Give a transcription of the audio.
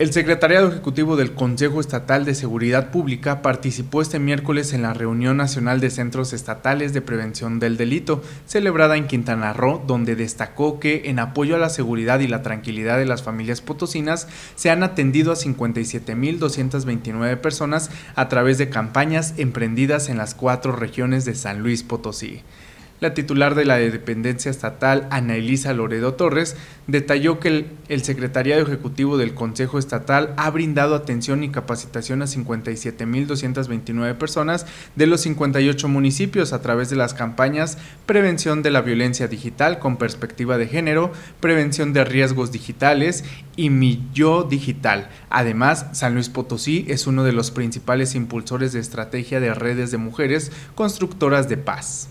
El secretariado ejecutivo del Consejo Estatal de Seguridad Pública participó este miércoles en la reunión nacional de centros estatales de prevención del delito, celebrada en Quintana Roo, donde destacó que, en apoyo a la seguridad y la tranquilidad de las familias potosinas, se han atendido a 57.229 personas a través de campañas emprendidas en las cuatro regiones de San Luis Potosí. La titular de la dependencia estatal, Ana Elisa Loredo Torres, detalló que el, secretariado ejecutivo del Consejo Estatal ha brindado atención y capacitación a 57.229 personas de los 58 municipios a través de las campañas Prevención de la Violencia Digital con perspectiva de género, Prevención de Riesgos Digitales y Mi Yo Digital. Además, San Luis Potosí es uno de los principales impulsores de estrategia de redes de mujeres constructoras de paz.